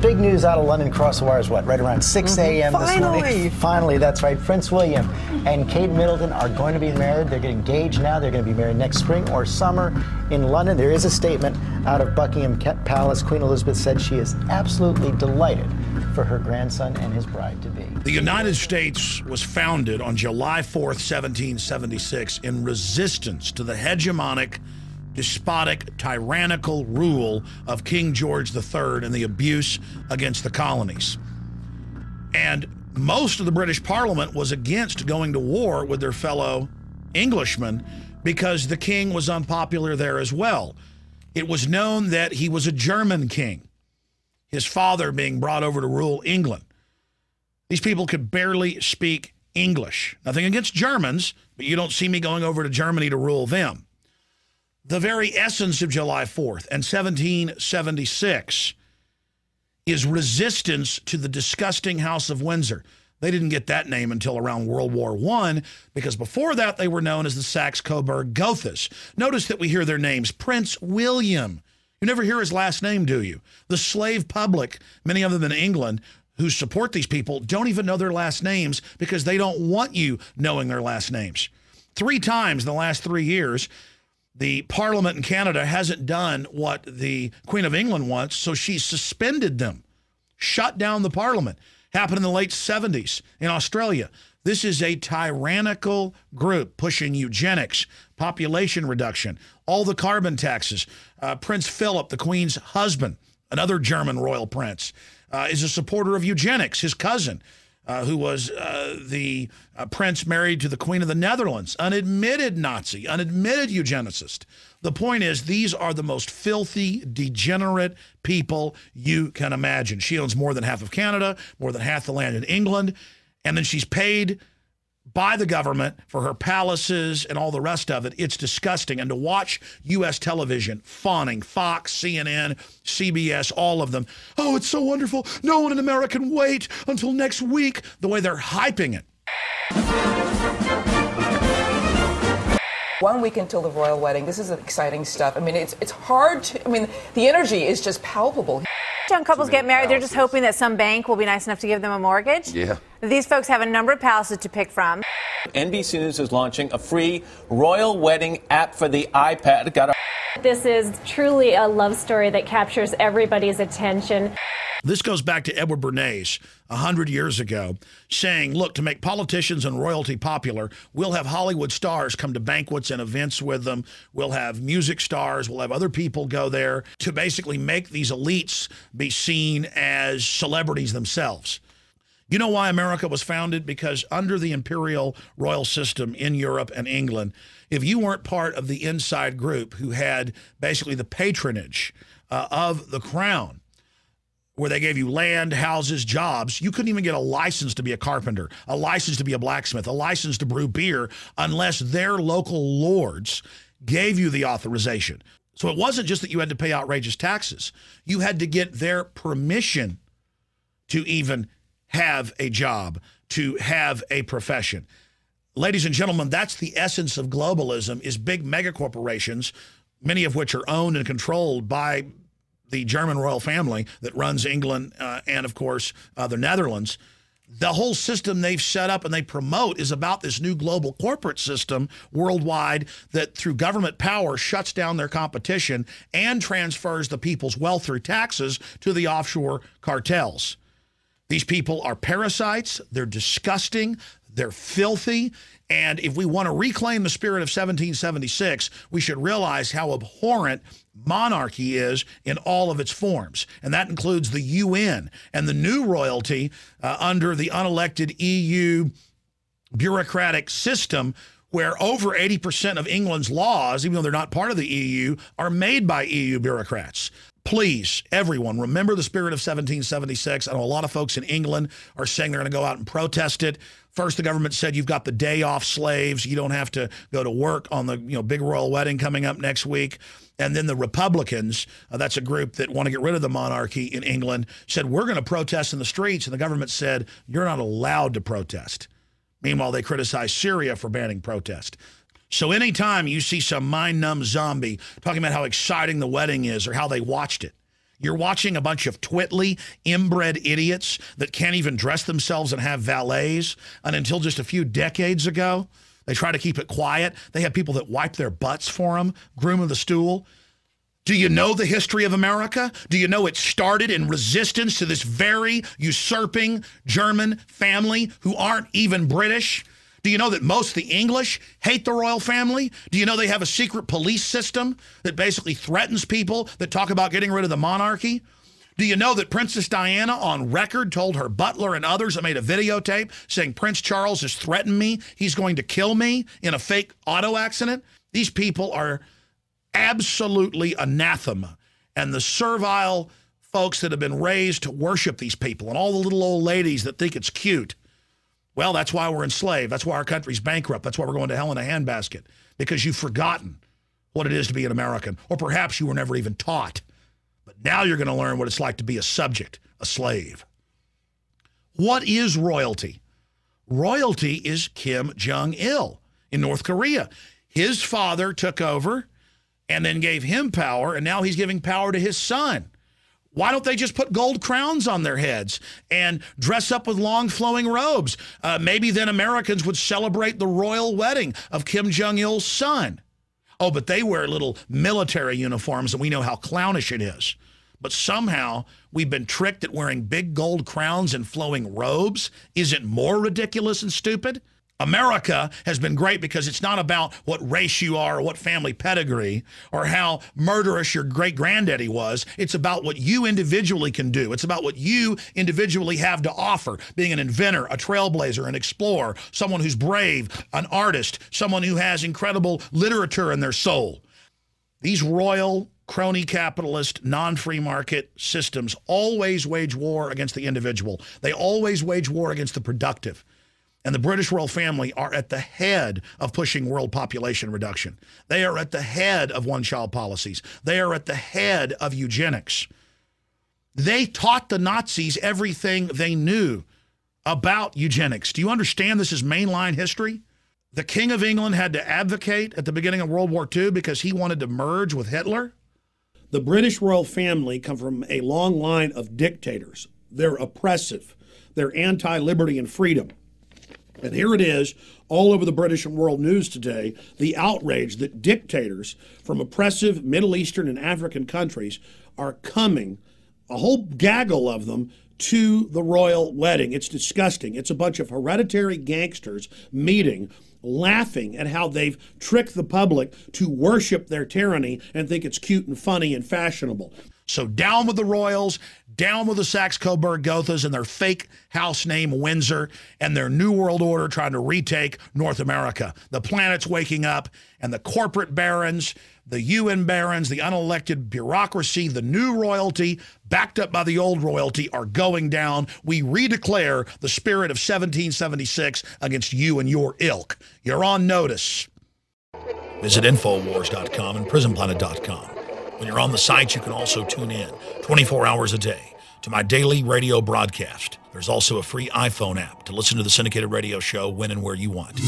big news out of London Cross the is what? Right around 6 a.m. Mm-hmm. this morning. Finally, that's right. Prince William and Kate Middleton are going to be married. They're getting engaged now. They're going to be married next spring or summer in London. There is a statement out of Buckingham Palace. Queen Elizabeth said she is absolutely delighted for her grandson and his bride to be. The United States was founded on July 4th, 1776, in resistance to the hegemonic despotic, tyrannical rule of King George III and the abuse against the colonies. And most of the British Parliament was against going to war with their fellow Englishmen because the king was unpopular there as well. It was known that he was a German king, his father being brought over to rule England. These people could barely speak English. Nothing against Germans, but you don't see me going over to Germany to rule them the very essence of July 4th and 1776 is resistance to the disgusting House of Windsor. They didn't get that name until around World War I, because before that they were known as the Saxe-Coburg Gothas. Notice that we hear their names. Prince William. You never hear his last name, do you? The slave public, many of them in England, who support these people, don't even know their last names because they don't want you knowing their last names. Three times in the last three years, the parliament in Canada hasn't done what the Queen of England wants, so she suspended them, shut down the parliament. Happened in the late 70s in Australia. This is a tyrannical group pushing eugenics, population reduction, all the carbon taxes. Uh, prince Philip, the Queen's husband, another German royal prince, uh, is a supporter of eugenics, his cousin uh, who was uh, the uh, prince married to the Queen of the Netherlands, an admitted Nazi, an admitted eugenicist. The point is, these are the most filthy, degenerate people you can imagine. She owns more than half of Canada, more than half the land in England, and then she's paid by the government for her palaces and all the rest of it. It's disgusting. And to watch U.S. television fawning, Fox, CNN, CBS, all of them, oh, it's so wonderful. No one in America can wait until next week, the way they're hyping it. One week until the royal wedding. This is exciting stuff. I mean, it's, it's hard to, I mean, the energy is just palpable young couples get married, houses. they're just hoping that some bank will be nice enough to give them a mortgage. Yeah. These folks have a number of palaces to pick from. NBC News is launching a free royal wedding app for the iPad. Got a- this is truly a love story that captures everybody's attention. This goes back to Edward Bernays 100 years ago saying, look, to make politicians and royalty popular, we'll have Hollywood stars come to banquets and events with them. We'll have music stars. We'll have other people go there to basically make these elites be seen as celebrities themselves. You know why America was founded? Because under the imperial royal system in Europe and England, if you weren't part of the inside group who had basically the patronage uh, of the crown, where they gave you land, houses, jobs. You couldn't even get a license to be a carpenter, a license to be a blacksmith, a license to brew beer unless their local lords gave you the authorization. So it wasn't just that you had to pay outrageous taxes. You had to get their permission to even have a job, to have a profession. Ladies and gentlemen, that's the essence of globalism is big megacorporations, many of which are owned and controlled by the German royal family that runs England uh, and, of course, uh, the Netherlands, the whole system they've set up and they promote is about this new global corporate system worldwide that through government power shuts down their competition and transfers the people's wealth through taxes to the offshore cartels. These people are parasites. They're disgusting. They're filthy. And if we want to reclaim the spirit of 1776, we should realize how abhorrent monarchy is in all of its forms. And that includes the UN and the new royalty uh, under the unelected EU bureaucratic system where over 80% of England's laws, even though they're not part of the EU, are made by EU bureaucrats please, everyone, remember the spirit of 1776. I know a lot of folks in England are saying they're going to go out and protest it. First, the government said you've got the day off slaves. You don't have to go to work on the you know big royal wedding coming up next week. And then the Republicans, uh, that's a group that want to get rid of the monarchy in England, said, we're going to protest in the streets. And the government said, you're not allowed to protest. Meanwhile, they criticize Syria for banning protest. So anytime you see some mind-numb zombie talking about how exciting the wedding is or how they watched it, you're watching a bunch of twitly, inbred idiots that can't even dress themselves and have valets. And until just a few decades ago, they try to keep it quiet. They have people that wipe their butts for them, groom of the stool. Do you know the history of America? Do you know it started in resistance to this very usurping German family who aren't even British? Do you know that most the English hate the royal family? Do you know they have a secret police system that basically threatens people that talk about getting rid of the monarchy? Do you know that Princess Diana on record told her butler and others that made a videotape saying Prince Charles has threatened me, he's going to kill me in a fake auto accident? These people are absolutely anathema. And the servile folks that have been raised to worship these people and all the little old ladies that think it's cute well, that's why we're enslaved. That's why our country's bankrupt. That's why we're going to hell in a handbasket, because you've forgotten what it is to be an American, or perhaps you were never even taught. But now you're going to learn what it's like to be a subject, a slave. What is royalty? Royalty is Kim Jong il in North Korea. His father took over and then gave him power, and now he's giving power to his son. Why don't they just put gold crowns on their heads and dress up with long flowing robes? Uh, maybe then Americans would celebrate the royal wedding of Kim Jong il's son. Oh, but they wear little military uniforms, and we know how clownish it is. But somehow we've been tricked that wearing big gold crowns and flowing robes isn't more ridiculous and stupid. America has been great because it's not about what race you are or what family pedigree or how murderous your great granddaddy was. It's about what you individually can do. It's about what you individually have to offer being an inventor, a trailblazer, an explorer, someone who's brave, an artist, someone who has incredible literature in their soul. These royal, crony capitalist, non-free market systems always wage war against the individual. They always wage war against the productive and the British royal family are at the head of pushing world population reduction. They are at the head of one child policies. They are at the head of eugenics. They taught the Nazis everything they knew about eugenics. Do you understand this is mainline history? The King of England had to advocate at the beginning of World War II because he wanted to merge with Hitler. The British royal family come from a long line of dictators. They're oppressive. They're anti-liberty and freedom. And here it is, all over the British and world news today the outrage that dictators from oppressive Middle Eastern and African countries are coming, a whole gaggle of them, to the royal wedding. It's disgusting. It's a bunch of hereditary gangsters meeting laughing at how they've tricked the public to worship their tyranny and think it's cute and funny and fashionable. So down with the Royals, down with the Saxe Coburg Gothas and their fake house name Windsor and their New World Order trying to retake North America. The planet's waking up, and the corporate barons, the UN barons, the unelected bureaucracy, the new royalty, backed up by the old royalty, are going down. We redeclare the spirit of 1776 against you and your ilk. You're on notice. Visit Infowars.com and PrisonPlanet.com. When you're on the site, you can also tune in 24 hours a day to my daily radio broadcast. There's also a free iPhone app to listen to the syndicated radio show when and where you want.